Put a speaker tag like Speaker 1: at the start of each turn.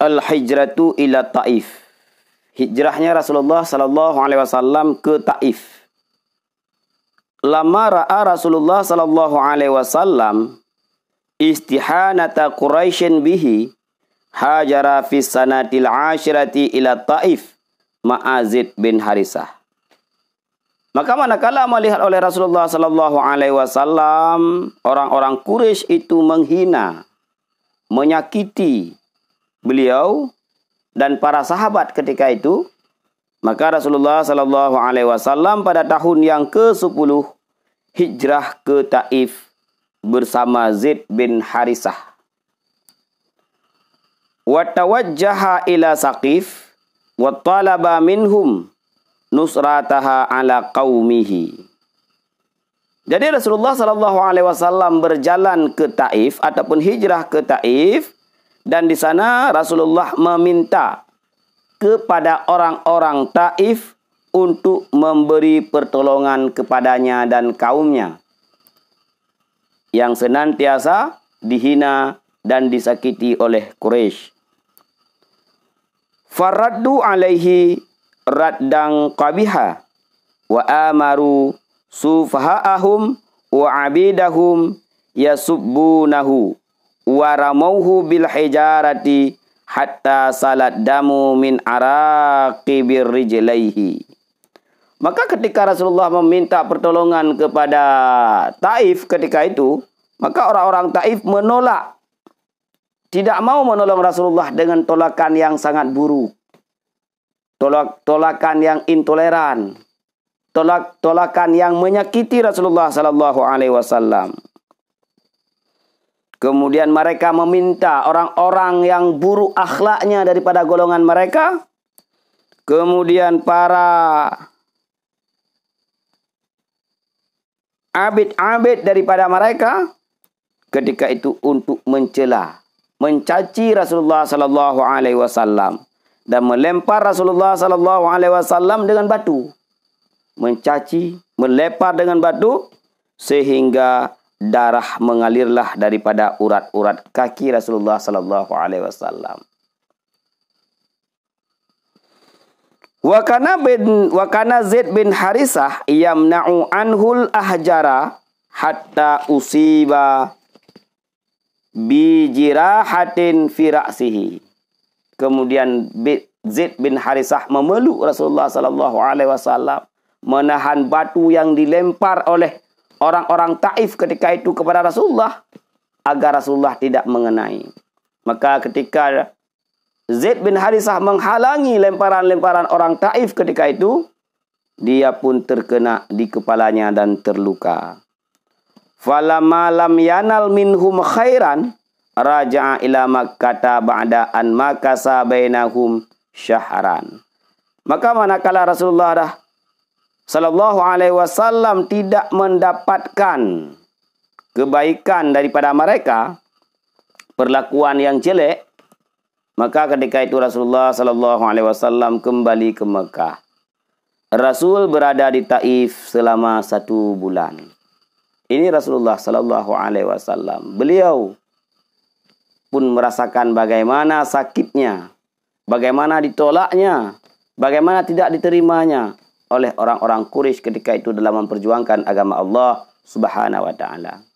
Speaker 1: al-hijratu ila Taif. Hijrahnya Rasulullah sallallahu alaihi wasallam ke Taif. Lama ra'a Rasulullah sallallahu alaihi wasallam istihanata Quraisyin bihi hajara fi sanatil ashirati ila Taif ma'azid bin Harisah. Maka manakala melihat oleh Rasulullah sallallahu alaihi wasallam orang-orang Quraisy itu menghina, menyakiti, beliau dan para sahabat ketika itu, maka Rasulullah Sallallahu Alaihi Wasallam pada tahun yang ke-10 hijrah ke Taif bersama Zaid bin Harisah. Watawajjaha ila Saqif wa talaba minhum nusrataha ala qaumihi. Jadi Rasulullah Sallallahu Alaihi Wasallam berjalan ke Taif ataupun hijrah ke Taif dan di sana Rasulullah meminta kepada orang-orang Taif untuk memberi pertolongan kepadanya dan kaumnya yang senantiasa dihina dan disakiti oleh Quraisy. Faraddu alaihi raddang qabiha wa amaru sufaha'ahum wa abidahum yasubbunahu waramauhu bil hijarati hatta salat damu min araqibir rijlaihi. Maka ketika Rasulullah meminta pertolongan kepada Taif ketika itu, maka orang-orang Taif menolak. Tidak mau menolong Rasulullah dengan tolakan yang sangat buruk. Tolak, tolakan yang intoleran. Tolak, tolakan yang menyakiti Rasulullah sallallahu alaihi wasallam. Kemudian mereka meminta orang-orang yang buruk akhlaknya daripada golongan mereka. Kemudian para abid-abid daripada mereka ketika itu untuk mencela, mencaci Rasulullah sallallahu alaihi wasallam dan melempar Rasulullah sallallahu alaihi wasallam dengan batu. Mencaci, melempar dengan batu sehingga darah mengalirlah daripada urat-urat kaki Rasulullah Sallallahu Alaihi Wasallam. Wakana bin Wakana Zaid bin Harisah yamna'u anhul ahjara hatta usiba bijirahatin fi Kemudian Zaid bin Harisah memeluk Rasulullah sallallahu alaihi wasallam menahan batu yang dilempar oleh orang-orang Taif ketika itu kepada Rasulullah agar Rasulullah tidak mengenai. Maka ketika Zaid bin Harisah menghalangi lemparan-lemparan orang Taif ketika itu, dia pun terkena di kepalanya dan terluka. Falamma lam yanal minhum khairan raja'a ila makkata ba'da an makasa bainahum syahran. Maka manakala Rasulullah dah Sallallahu Alaihi Wasallam tidak mendapatkan kebaikan daripada mereka, perlakuan yang jelek, maka ketika itu Rasulullah Sallallahu Alaihi Wasallam kembali ke Mekah. Rasul berada di Taif selama satu bulan. Ini Rasulullah Sallallahu Alaihi Wasallam. Beliau pun merasakan bagaimana sakitnya, bagaimana ditolaknya, bagaimana tidak diterimanya, oleh orang-orang Quraisy ketika itu dalam memperjuangkan agama Allah Subhanahu wa taala.